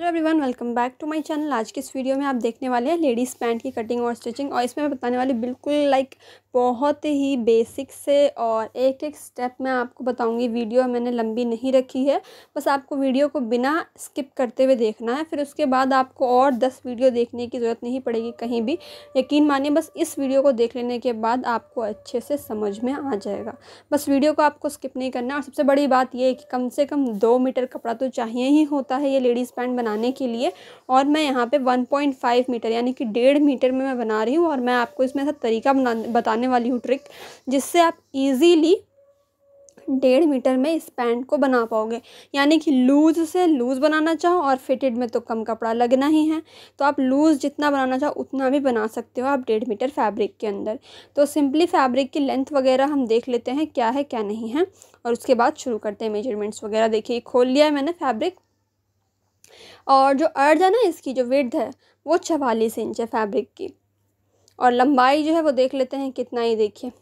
hello everyone welcome back to my channel आज के इस वीडियो में आप देखने वाले हैं लेडीज़ पैंट की कटिंग और स्टिचिंग और इसमें मैं बताने वाली बिल्कुल लाइक बहुत ही बेसिक से और एक एक स्टेप मैं आपको बताऊंगी वीडियो मैंने लंबी नहीं रखी है बस आपको वीडियो को बिना स्किप करते हुए देखना है फिर उसके बाद आपको और दस वीडियो देखने की ज़रूरत नहीं पड़ेगी कहीं भी यकीन मानिए बस इस वीडियो को देख लेने के बाद आपको अच्छे से समझ में आ जाएगा बस वीडियो को आपको स्किप नहीं करना और सबसे बड़ी बात यह है कि कम से कम दो मीटर कपड़ा तो चाहिए ही होता है ये लेडीज़ पैंट बनाने के लिए और मैं यहाँ पे 1.5 मीटर यानी कि डेढ़ मीटर में मैं बना रही हूँ और मैं आपको इसमें ऐसा तरीका बताने वाली हूँ ट्रिक जिससे आप ईजीली डेढ़ मीटर में इस पैंट को बना पाओगे यानी कि लूज़ से लूज़ बनाना चाहो और फिटेड में तो कम कपड़ा लगना ही है तो आप लूज़ जितना बनाना चाहो उतना भी बना सकते हो आप डेढ़ मीटर फैब्रिक के अंदर तो सिंपली फैब्रिक की लेंथ वगैरह हम देख लेते हैं क्या है क्या नहीं है और उसके बाद शुरू करते हैं मेजरमेंट्स वगैरह देखिए खोल लिया है मैंने फैब्रिक और जो अर्ध है ना इसकी जो विड्थ है वो चवालीस इंच है फैब्रिक की और लंबाई जो है वो देख लेते हैं कितना ही देखिए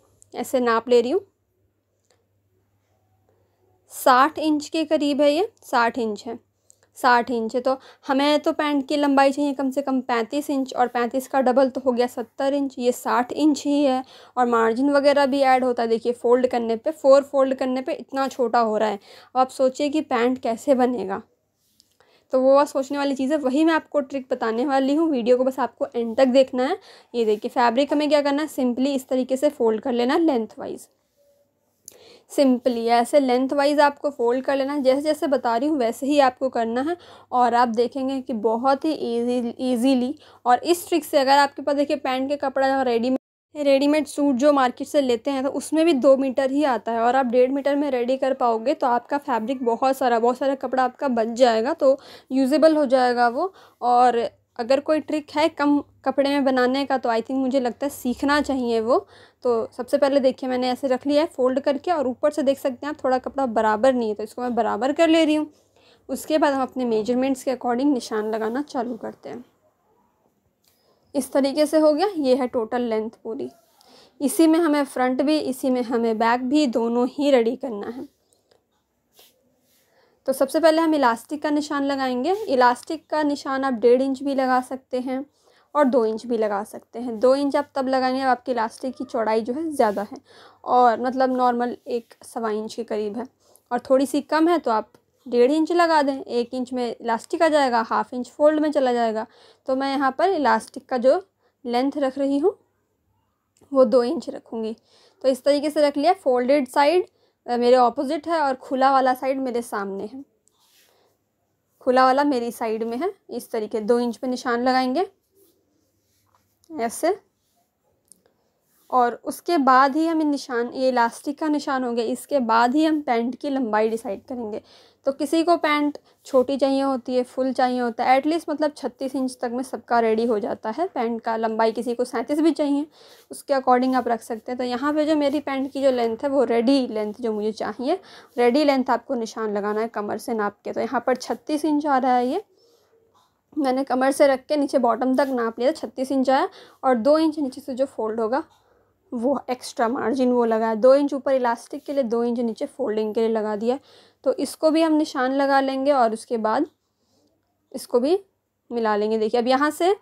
ऐसे नाप ले रही हूँ साठ इंच के करीब है ये साठ इंच है साठ इंच है तो हमें तो पैंट की लंबाई चाहिए कम से कम पैंतीस इंच और पैंतीस का डबल तो हो गया सत्तर इंच ये साठ इंच ही है और मार्जिन वगैरह भी ऐड होता है देखिए फ़ोल्ड करने पे फोर फोल्ड करने पे इतना छोटा हो रहा है अब आप सोचिए कि पैंट कैसे बनेगा तो वो सोचने वाली चीज़ है वही मैं आपको ट्रिक बताने वाली हूँ वीडियो को बस आपको एंड तक देखना है ये देखिए फैब्रिक हमें क्या करना है सिंपली इस तरीके से फोल्ड कर लेना लेंथ वाइज सिंपली ऐसे लेंथ वाइज आपको फोल्ड कर लेना है जैसे जैसे बता रही हूँ वैसे ही आपको करना है और आप देखेंगे कि बहुत ही ईजी ईजीली और इस ट्रिक से अगर आपके पास देखिए पैंट के कपड़ा रेडीमेड रेडीमेड सूट जो मार्केट से लेते हैं तो उसमें भी दो मीटर ही आता है और आप डेढ़ मीटर में रेडी कर पाओगे तो आपका फैब्रिक बहुत सारा बहुत सारा कपड़ा आपका बच जाएगा तो यूज़ेबल हो जाएगा वो और अगर कोई ट्रिक है कम कपड़े में बनाने का तो आई थिंक मुझे लगता है सीखना चाहिए वो तो सबसे पहले देखिए मैंने ऐसे रख लिया है फ़ोल्ड करके और ऊपर से देख सकते हैं आप थोड़ा कपड़ा बराबर नहीं है तो इसको मैं बराबर कर ले रही हूँ उसके बाद हम अपने मेजरमेंट्स के अकॉर्डिंग निशान लगाना चालू करते हैं इस तरीके से हो गया ये है टोटल लेंथ पूरी इसी में हमें फ्रंट भी इसी में हमें बैक भी दोनों ही रेडी करना है तो सबसे पहले हम इलास्टिक का निशान लगाएंगे इलास्टिक का निशान आप डेढ़ इंच भी लगा सकते हैं और दो इंच भी लगा सकते हैं दो इंच आप तब लगाएंगे अब आपकी इलास्टिक की चौड़ाई जो है ज़्यादा है और मतलब नॉर्मल एक सवा इंच के करीब है और थोड़ी सी कम है तो आप डेढ़ इंच लगा दें एक इंच में इलास्टिक आ जाएगा हाफ इंच फोल्ड में चला जाएगा तो मैं यहाँ पर इलास्टिक का जो लेंथ रख रही हूँ वो दो इंच रखूँगी तो इस तरीके से रख लिया फोल्डेड साइड मेरे ऑपोजिट है और खुला वाला साइड मेरे सामने है खुला वाला मेरी साइड में है इस तरीके दो इंच पे निशान लगाएंगे ऐसे और उसके बाद ही हमें निशान ये इलास्टिक का निशान हो गया इसके बाद ही हम पैंट की लंबाई डिसाइड करेंगे तो किसी को पैंट छोटी चाहिए होती है फुल चाहिए होता है एटलीस्ट मतलब छत्तीस इंच तक में सबका रेडी हो जाता है पैंट का लंबाई किसी को सैंतीस भी चाहिए उसके अकॉर्डिंग आप रख सकते हैं तो यहाँ पे जो मेरी पैंट की जो लेंथ है वो रेडी लेंथ जो मुझे चाहिए रेडी लेंथ आपको निशान लगाना है कमर से नाप के तो यहाँ पर छत्तीस इंच आ रहा है ये मैंने कमर से रख के नीचे बॉटम तक नाप लिया तो छत्तीस इंच आया और दो इंच नीचे से जो फोल्ड होगा वो एक्स्ट्रा मार्जिन वो लगाया दो इंच ऊपर इलास्टिक के लिए दो इंच नीचे फोल्डिंग के लिए लगा दिया तो इसको भी हम निशान लगा लेंगे और उसके बाद इसको भी मिला लेंगे देखिए अब यहाँ से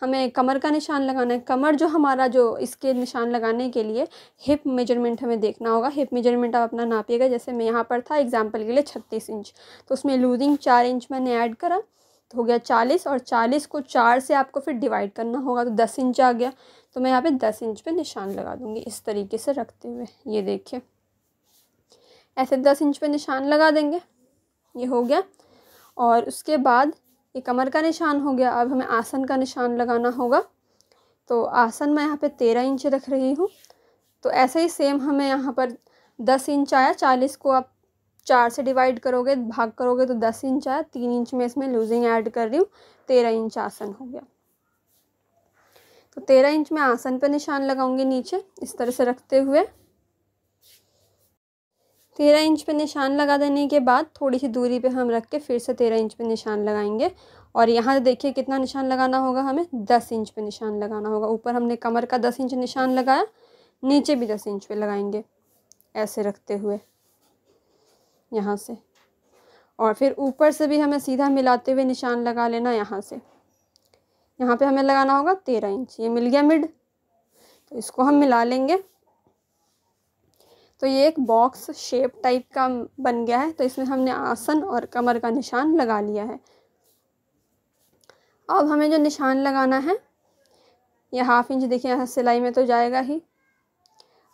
हमें कमर का निशान लगाना है कमर जो हमारा जो इसके निशान लगाने के लिए हिप मेजरमेंट हमें देखना होगा हिप मेजरमेंट आप अपना नापिएगा जैसे मैं यहाँ पर था एग्जांपल के लिए छत्तीस इंच तो उसमें लूजिंग चार इंच मैंने ऐड करा तो हो गया चालीस और चालीस को चार से आपको फिर डिवाइड करना होगा तो दस इंच आ गया तो मैं यहाँ पे दस इंच पे निशान लगा दूँगी इस तरीके से रखते हुए ये देखिए ऐसे दस इंच पे निशान लगा देंगे ये हो गया और उसके बाद ये कमर का निशान हो गया अब हमें आसन का निशान लगाना होगा तो आसन मैं यहाँ पे तेरह इंच रख रही हूँ तो ऐसे ही सेम हमें यहाँ पर दस इंच आया चालीस को आप चार से डिवाइड करोगे भाग करोगे तो दस इंच आया तीन इंच में इसमें लूजिंग ऐड कर रही हूँ तेरह इंच आसन हो गया तो तेरह इंच में आसन पर निशान लगाऊंगी नीचे इस तरह से रखते हुए तेरह इंच पे निशान लगा देने के बाद थोड़ी सी दूरी पे हम रख के फिर से तेरह इंच पे निशान लगाएंगे और यहाँ देखिए कितना निशान लगाना होगा हमें दस इंच पे निशान लगाना होगा ऊपर हमने कमर का दस इंच निशान लगाया नीचे भी दस इंच पे लगाएंगे ऐसे रखते हुए यहाँ से और फिर ऊपर से भी हमें सीधा मिलाते हुए निशान लगा लेना यहाँ से यहाँ पे हमें लगाना होगा तेरह इंच ये मिल गया मिड तो इसको हम मिला लेंगे तो ये एक बॉक्स शेप टाइप का बन गया है तो इसमें हमने आसन और कमर का निशान लगा लिया है अब हमें जो निशान लगाना है ये हाफ इंच देखिए यहाँ सिलाई में तो जाएगा ही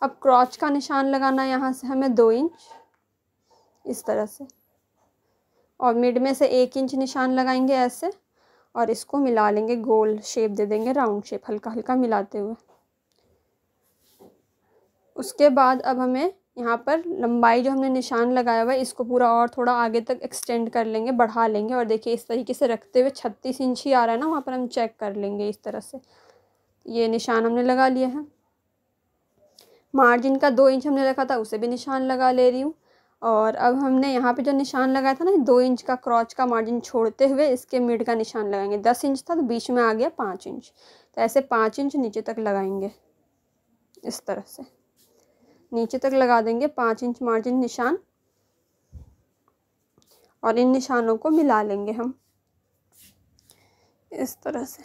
अब क्रॉच का निशान लगाना है यहाँ से हमें दो इंच इस तरह से और मिड में से एक इंच निशान लगाएंगे ऐसे और इसको मिला लेंगे गोल शेप दे देंगे राउंड शेप हल्का हल्का मिलाते हुए उसके बाद अब हमें यहाँ पर लंबाई जो हमने निशान लगाया हुआ है इसको पूरा और थोड़ा आगे तक एक्सटेंड कर लेंगे बढ़ा लेंगे और देखिए इस तरीके से रखते हुए छत्तीस इंच ही आ रहा है ना वहाँ पर हम चेक कर लेंगे इस तरह से ये निशान हमने लगा लिया है मार्जिन का दो इंच हमने रखा था उसे भी निशान लगा ले रही हूँ और अब हमने यहाँ पे जो निशान लगाया था ना दो इंच का क्रॉच का मार्जिन छोड़ते हुए इसके मिड का निशान लगाएंगे दस इंच था तो बीच में आ गया पाँच इंच तो ऐसे पाँच इंच नीचे तक लगाएंगे इस तरह से नीचे तक लगा देंगे पाँच इंच मार्जिन निशान और इन निशानों को मिला लेंगे हम इस तरह से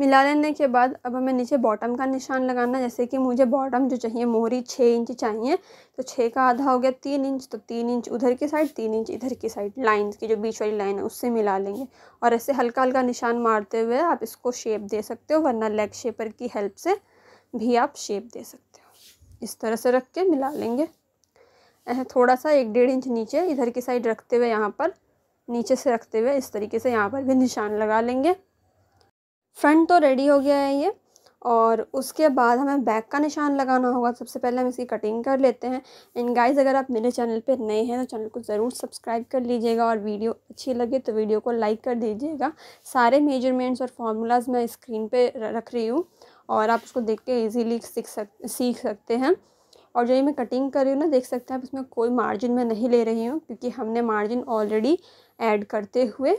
मिला लेने के बाद अब हमें नीचे बॉटम का निशान लगाना जैसे कि मुझे बॉटम जो चाहिए मोहरी छः इंच चाहिए तो छः का आधा हो गया तीन इंच तो तीन इंच उधर की साइड तीन इंच इधर की साइड लाइंस की जो बीच वाली लाइन है उससे मिला लेंगे और ऐसे हल्का हल्का निशान मारते हुए आप इसको शेप दे सकते हो वरना लेग शेपर की हेल्प से भी आप शेप दे सकते हो इस तरह से रख के मिला लेंगे ऐसे थोड़ा सा एक डेढ़ इंच नीचे इधर की साइड रखते हुए यहाँ पर नीचे से रखते हुए इस तरीके से यहाँ पर भी निशान लगा लेंगे फ्रंट तो रेडी हो गया है ये और उसके बाद हमें बैक का निशान लगाना होगा सबसे पहले हम इसकी कटिंग कर लेते हैं एंड गाइस अगर आप मेरे चैनल पे नए हैं तो चैनल को ज़रूर सब्सक्राइब कर लीजिएगा और वीडियो अच्छी लगे तो वीडियो को लाइक कर दीजिएगा सारे मेजरमेंट्स और फार्मूलाज मैं स्क्रीन पे रख रही हूँ और आप उसको देख के ईजीली सीख सक सीख सकते हैं और जो ये मैं कटिंग कर रही हूँ ना देख सकते हैं आप इसमें कोई मार्जिन मैं नहीं ले रही हूँ क्योंकि हमने मार्जिन ऑलरेडी एड करते हुए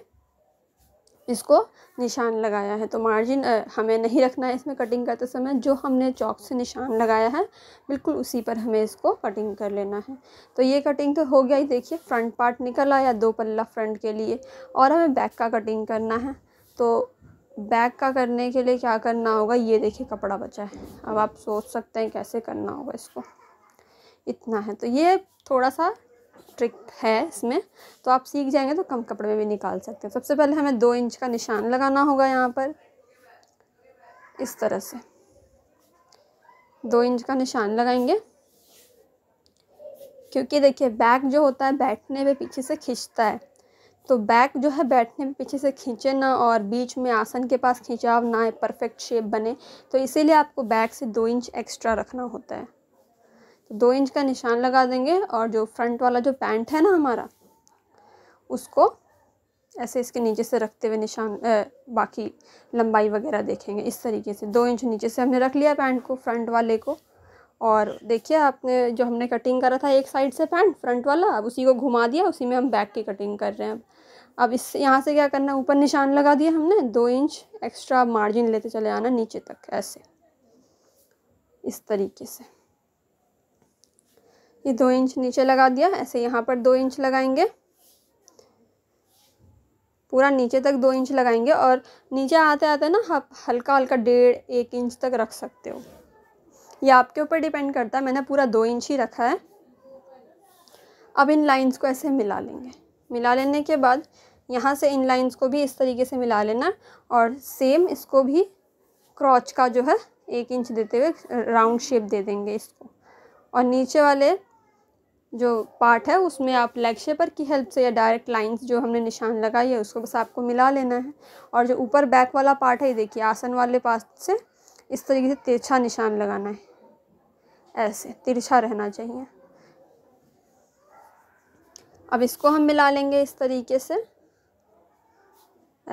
इसको निशान लगाया है तो मार्जिन हमें नहीं रखना है इसमें कटिंग करते समय जो हमने चौक से निशान लगाया है बिल्कुल उसी पर हमें इसको कटिंग कर लेना है तो ये कटिंग तो हो गया ही देखिए फ्रंट पार्ट निकल आया दो पल्ला फ्रंट के लिए और हमें बैक का कटिंग करना है तो बैक का करने के लिए क्या करना होगा ये देखिए कपड़ा बचा है अब आप सोच सकते हैं कैसे करना होगा इसको इतना है तो ये थोड़ा सा ट्रिक है इसमें तो आप सीख जाएंगे तो कम कपड़े में भी निकाल सकते हैं सबसे पहले हमें दो इंच का निशान लगाना होगा यहाँ पर इस तरह से दो इंच का निशान लगाएंगे क्योंकि देखिए बैक जो होता है बैठने पे पीछे से खींचता है तो बैक जो है बैठने पे पीछे से खींचे ना और बीच में आसन के पास खिंचाव ना परफेक्ट शेप बने तो इसीलिए आपको बैक से दो इंच एक्स्ट्रा रखना होता है दो इंच का निशान लगा देंगे और जो फ्रंट वाला जो पैंट है ना हमारा उसको ऐसे इसके नीचे से रखते हुए निशान ए, बाकी लंबाई वगैरह देखेंगे इस तरीके से दो इंच नीचे से हमने रख लिया पैंट को फ्रंट वाले को और देखिए आपने जो हमने कटिंग करा था एक साइड से पैंट फ्रंट वाला अब उसी को घुमा दिया उसी में हम बैक की कटिंग कर रहे हैं अब इस यहाँ से क्या करना ऊपर निशान लगा दिया हमने दो इंच एक्स्ट्रा मार्जिन लेते चले आना नीचे तक ऐसे इस तरीके से ये दो इंच नीचे लगा दिया ऐसे यहाँ पर दो इंच लगाएंगे पूरा नीचे तक दो इंच लगाएंगे और नीचे आते आते ना आप हल्का हल्का डेढ़ एक इंच तक रख सकते हो ये आपके ऊपर डिपेंड करता है मैंने पूरा दो इंच ही रखा है अब इन लाइंस को ऐसे मिला लेंगे मिला लेने के बाद यहाँ से इन लाइंस को भी इस तरीके से मिला लेना और सेम इसको भी क्रॉच का जो है एक इंच देते हुए राउंड शेप दे देंगे इसको और नीचे वाले जो पार्ट है उसमें आप लेग शेपर की हेल्प से या डायरेक्ट लाइंस जो हमने निशान लगाई है उसको बस आपको मिला लेना है और जो ऊपर बैक वाला पार्ट है ये देखिए आसन वाले पास से इस तरीके से तिरछा निशान लगाना है ऐसे तिरछा रहना चाहिए अब इसको हम मिला लेंगे इस तरीके से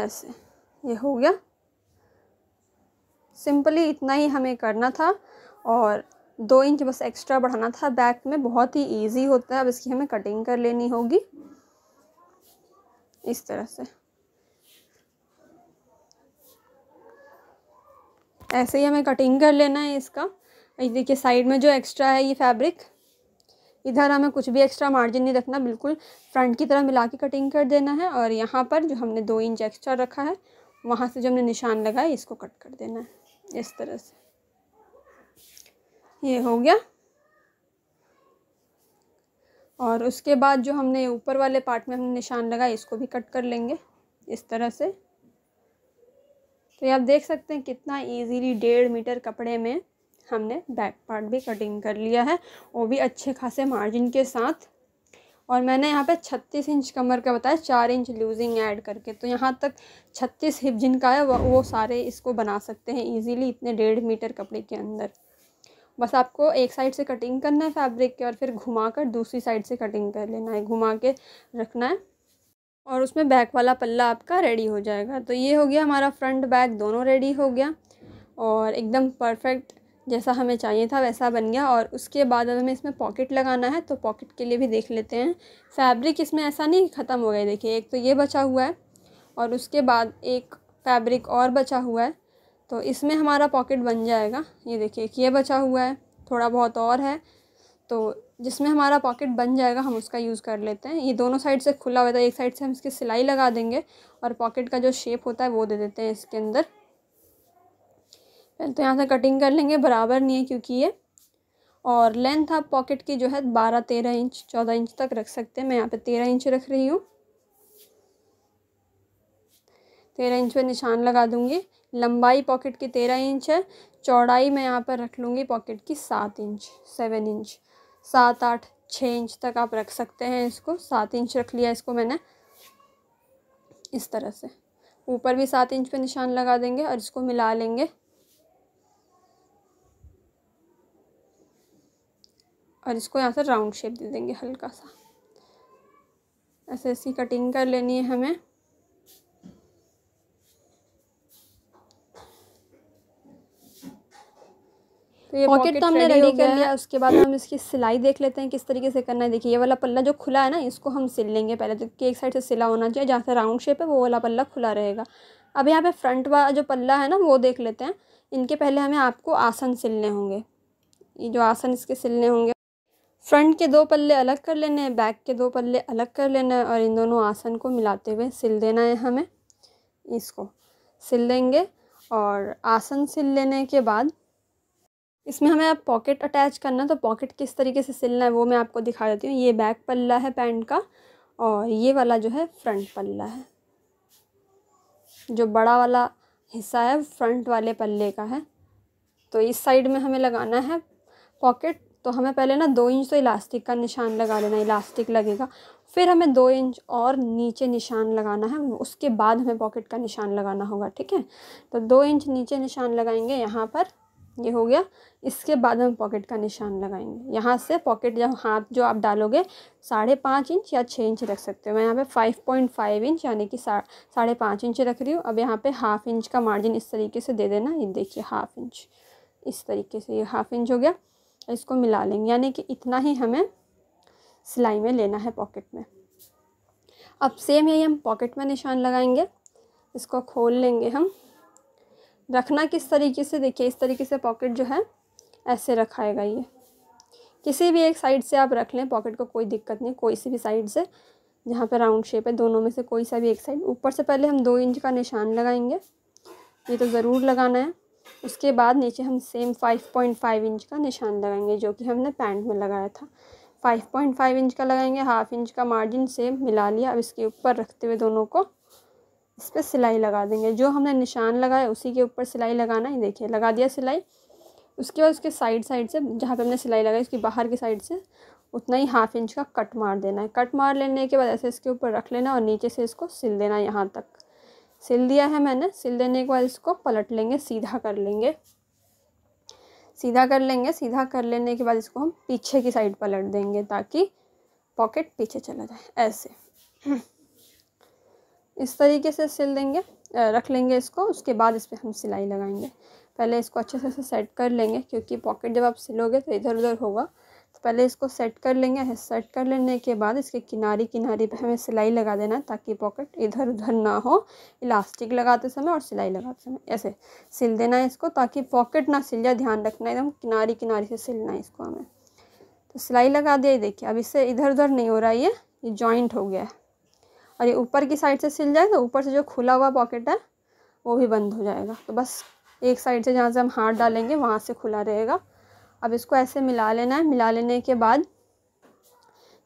ऐसे ये हो गया सिंपली इतना ही हमें करना था और दो इंच बस एक्स्ट्रा बढ़ाना था बैक में बहुत ही ईजी होता है अब इसकी हमें कटिंग कर लेनी होगी इस तरह से ऐसे ही हमें कटिंग कर लेना है इसका देखिए साइड में जो एक्स्ट्रा है ये फैब्रिक इधर हमें कुछ भी एक्स्ट्रा मार्जिन नहीं रखना बिल्कुल फ्रंट की तरह मिला के कटिंग कर देना है और यहाँ पर जो हमने दो इंच एक्स्ट्रा रखा है वहाँ से जो हमने निशान लगाया इसको कट कर देना है इस तरह से ये हो गया और उसके बाद जो हमने ऊपर वाले पार्ट में हमने निशान लगाया इसको भी कट कर लेंगे इस तरह से तो ये आप देख सकते हैं कितना इजीली डेढ़ मीटर कपड़े में हमने बैक पार्ट भी कटिंग कर लिया है वो भी अच्छे खासे मार्जिन के साथ और मैंने यहाँ पे छत्तीस इंच कमर का बताया चार इंच लूजिंग ऐड करके तो यहाँ तक छत्तीस हिप जिनका है वो, वो सारे इसको बना सकते हैं ईजीली इतने डेढ़ मीटर कपड़े के अंदर बस आपको एक साइड से कटिंग करना है फैब्रिक के और फिर घुमा कर दूसरी साइड से कटिंग कर लेना है घुमा के रखना है और उसमें बैक वाला पल्ला आपका रेडी हो जाएगा तो ये हो गया हमारा फ्रंट बैक दोनों रेडी हो गया और एकदम परफेक्ट जैसा हमें चाहिए था वैसा बन गया और उसके बाद अब हमें इसमें पॉकेट लगाना है तो पॉकेट के लिए भी देख लेते हैं फैब्रिक इसमें ऐसा नहीं ख़त्म हो गया देखिए एक तो ये बचा हुआ है और उसके बाद एक फैब्रिक और बचा हुआ है तो इसमें हमारा पॉकेट बन जाएगा ये देखिए एक ये बचा हुआ है थोड़ा बहुत और है तो जिसमें हमारा पॉकेट बन जाएगा हम उसका यूज़ कर लेते हैं ये दोनों साइड से खुला हुआ था तो एक साइड से हम इसकी सिलाई लगा देंगे और पॉकेट का जो शेप होता है वो दे देते हैं इसके अंदर तो यहाँ से कटिंग कर लेंगे बराबर नहीं है क्योंकि ये और लेंथ आप पॉकेट की जो है बारह तेरह इंच चौदह इंच तक रख सकते हैं मैं यहाँ पर तेरह इंच रख रही हूँ तेरह इंच पर निशान लगा दूँगी लंबाई पॉकेट की तेरह इंच है चौड़ाई मैं यहाँ पर रख लूँगी पॉकेट की सात इंच सेवन इंच सात आठ छः इंच तक आप रख सकते हैं इसको सात इंच रख लिया इसको मैंने इस तरह से ऊपर भी सात इंच पे निशान लगा देंगे और इसको मिला लेंगे और इसको यहाँ से राउंड शेप दे देंगे हल्का सा ऐसे इसकी कटिंग कर लेनी है हमें तो ये पॉकेट तो हमने रेडी कर लिया उसके बाद हम इसकी सिलाई देख लेते हैं किस तरीके से करना है देखिए ये वाला पल्ला जो खुला है ना इसको हम सिल लेंगे पहले तो कि एक साइड से सिला होना चाहिए जहाँ से राउंड शेप है वो वाला पल्ला खुला रहेगा अब यहाँ पे फ्रंट वाला जो पल्ला है ना वो देख लेते हैं इनके पहले हमें आपको आसन सिलने होंगे ये जो आसन इसके सिलने होंगे फ्रंट के दो पल्ले अलग कर लेने हैं बैक के दो पल्ले अलग कर लेना है और इन दोनों आसन को मिलाते हुए सिल देना है हमें इसको सिल देंगे और आसन सिल लेने के बाद इसमें हमें आप पॉकेट अटैच करना तो पॉकेट किस तरीके से सिलना है वो मैं आपको दिखा देती हूँ ये बैक पल्ला है पैंट का और ये वाला जो है फ्रंट पल्ला है जो बड़ा वाला हिस्सा है फ्रंट वाले पल्ले का है तो इस साइड में हमें लगाना है पॉकेट तो हमें पहले ना दो इंच तो इलास्टिक का निशान लगा लेना इलास्टिक लगेगा फिर हमें दो इंच और नीचे निशान लगाना है उसके बाद हमें पॉकेट का निशान लगाना होगा ठीक है तो दो इंच नीचे निशान लगाएंगे यहाँ पर ये हो गया इसके बाद हम पॉकेट का निशान लगाएंगे यहाँ से पॉकेट जब हाथ जो आप डालोगे साढ़े पाँच इंच या छः इंच रख सकते हो मैं यहाँ पे फाइव पॉइंट फाइव इंच यानी कि साढ़े पाँच इंच रख रही हूँ अब यहाँ पे हाफ इंच का मार्जिन इस तरीके से दे देना ये देखिए हाफ इंच इस तरीके से ये हाफ इंच हो गया इसको मिला लेंगे यानी कि इतना ही हमें सिलाई में लेना है पॉकेट में अब सेम यही हम पॉकेट में निशान लगाएंगे इसको खोल लेंगे हम रखना किस तरीके से देखिए इस तरीके से पॉकेट जो है ऐसे रखाएगा ये किसी भी एक साइड से आप रख लें पॉकेट को कोई दिक्कत नहीं कोई सी भी साइड से जहाँ पे राउंड शेप है दोनों में से कोई सा भी एक साइड ऊपर से पहले हम दो इंच का निशान लगाएंगे ये तो ज़रूर लगाना है उसके बाद नीचे हम same five point five inch का निशान लगाएंगे जो कि हमने पैंट में लगाया था फाइव पॉइंट फाइव इंच का लगाएंगे हाफ इंच का मार्जिन सेम मिला लिया अब इसके ऊपर रखते हुए दोनों को इस पर सिलाई लगा देंगे जो हमने निशान लगाया उसी के ऊपर सिलाई लगाना ही देखिए लगा दिया सिलाई उसके बाद उसके साइड साइड से जहाँ पे हमने सिलाई लगाई उसकी बाहर की साइड से उतना ही हाफ इंच का कट मार देना है कट मार लेने के बाद ऐसे इसके ऊपर रख लेना और नीचे से इसको सिल देना यहाँ तक सिल दिया है मैंने सिल देने के बाद इसको पलट लेंगे सीधा कर लेंगे सीधा कर लेंगे सीधा कर लेने के बाद इसको हम पीछे की साइड पलट देंगे ताकि पॉकेट पीछे चला जाए ऐसे इस तरीके से सिल देंगे रख लेंगे इसको उसके बाद इस पर हम सिलाई लगाएंगे पहले इसको अच्छे से सेट कर लेंगे क्योंकि पॉकेट जब आप सिलोगे तो इधर उधर होगा तो पहले इसको सेट कर लेंगे सेट कर लेने के बाद इसके किनारे किनारे पे हमें सिलाई लगा देना है ताकि पॉकेट इधर उधर ना हो इलास्टिक लगाते समय और सिलाई लगाते समय ऐसे सिल देना है इसको ताकि पॉकेट ना सिल जाए ध्यान रखना एकदम किनारे किनारे से सिलना है इसको हमें तो सिलाई लगा दिया देखिए अब इससे इधर उधर नहीं हो रहा है ये ये जॉइंट हो गया है और ये ऊपर की साइड से सिल जाए तो ऊपर से जो खुला हुआ पॉकेट है वो भी बंद हो जाएगा तो बस एक साइड से जहाँ से हम हाथ डालेंगे वहाँ से खुला रहेगा अब इसको ऐसे मिला लेना है मिला लेने के बाद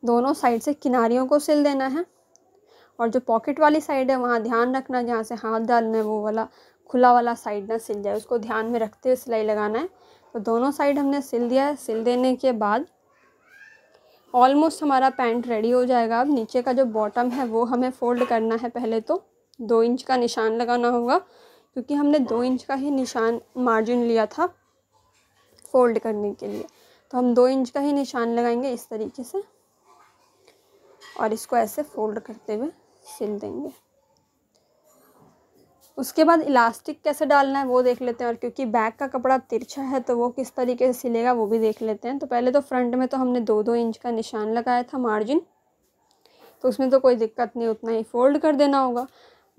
दोनों साइड से किनारियों को सिल देना है और जो पॉकेट वाली साइड है वहाँ ध्यान रखना जहाँ से हाथ डालना है वो वाला खुला वाला साइड ना सिल जाए उसको ध्यान में रखते हुए सिलाई लगाना है तो दोनों साइड हमने सिल दिया है सिल देने के बाद ऑलमोस्ट हमारा पैंट रेडी हो जाएगा अब नीचे का जो बॉटम है वो हमें फ़ोल्ड करना है पहले तो दो इंच का निशान लगाना होगा क्योंकि हमने दो इंच का ही निशान मार्जिन लिया था फ़ोल्ड करने के लिए तो हम दो इंच का ही निशान लगाएंगे इस तरीके से और इसको ऐसे फ़ोल्ड करते हुए सिल देंगे उसके बाद इलास्टिक कैसे डालना है वो देख लेते हैं और क्योंकि बैक का कपड़ा तिरछा है तो वो किस तरीके से सिलेगा वो भी देख लेते हैं तो पहले तो फ्रंट में तो हमने दो दो इंच का निशान लगाया था मार्जिन तो उसमें तो कोई दिक्कत नहीं उतना ही फोल्ड कर देना होगा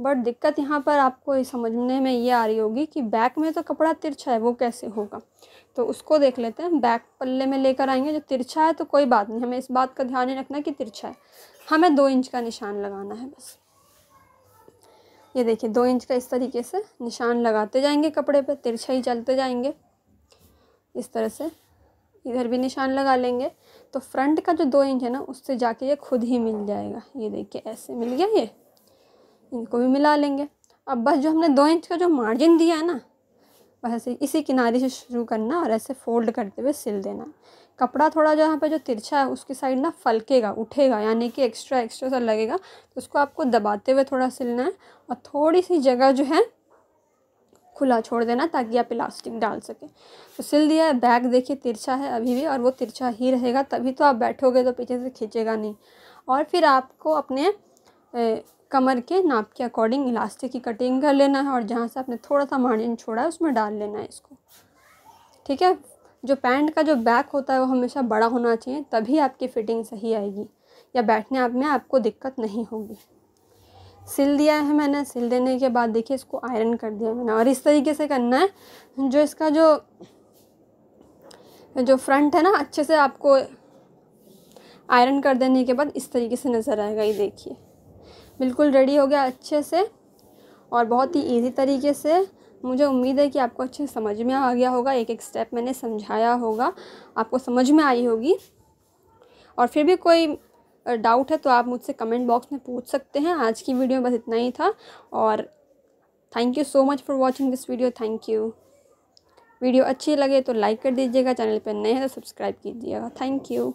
बट दिक्कत यहाँ पर आपको समझने में ये आ रही होगी कि बैक में तो कपड़ा तिरछा है वो कैसे होगा तो उसको देख लेते हैं बैक पल्ले में लेकर आएंगे जो तिरछा है तो कोई बात नहीं हमें इस बात का ध्यान ही रखना कि तिरछा है हमें दो इंच का निशान लगाना है बस ये देखिए दो इंच का इस तरीके से निशान लगाते जाएंगे कपड़े पे तिरछा ही चलते जाएंगे इस तरह से इधर भी निशान लगा लेंगे तो फ्रंट का जो दो इंच है ना उससे जाके ये खुद ही मिल जाएगा ये देखिए ऐसे मिल गया ये इनको भी मिला लेंगे अब बस जो हमने दो इंच का जो मार्जिन दिया है ना वैसे इसी किनारे से शुरू करना और ऐसे फोल्ड करते हुए सिल देना कपड़ा थोड़ा जहाँ पे जो तिरछा है उसकी साइड ना फलकेगा उठेगा यानी कि एक्स्ट्रा एक्स्ट्रा सा लगेगा तो उसको आपको दबाते हुए थोड़ा सिलना है और थोड़ी सी जगह जो है खुला छोड़ देना ताकि आप इलास्टिक डाल सकें तो सिल दिया है बैग देखिए तिरछा है अभी भी और वो तिरछा ही रहेगा तभी तो आप बैठोगे तो पीछे से खींचेगा नहीं और फिर आपको अपने ए, कमर के नाप के अकॉर्डिंग इलास्टिक की कटिंग कर लेना है और जहाँ से आपने थोड़ा सा मार्जिन छोड़ा है उसमें डाल लेना है इसको ठीक है जो पैंट का जो बैक होता है वो हमेशा बड़ा होना चाहिए तभी आपकी फ़िटिंग सही आएगी या बैठने आप में आपको दिक्कत नहीं होगी सिल दिया है मैंने सिल देने के बाद देखिए इसको आयरन कर दिया मैंने और इस तरीके से करना है जो इसका जो जो फ्रंट है ना अच्छे से आपको आयरन कर देने के बाद इस तरीके से नज़र आएगा ये देखिए बिल्कुल रेडी हो गया अच्छे से और बहुत ही इजी तरीके से मुझे उम्मीद है कि आपको अच्छे समझ में आ गया होगा एक एक स्टेप मैंने समझाया होगा आपको समझ में आई होगी और फिर भी कोई डाउट है तो आप मुझसे कमेंट बॉक्स में पूछ सकते हैं आज की वीडियो में बस इतना ही था और thank you so much for watching this video thank you video अच्छी लगे तो लाइक कर दीजिएगा चैनल पर नए हैं तो सब्सक्राइब कीजिएगा थैंक यू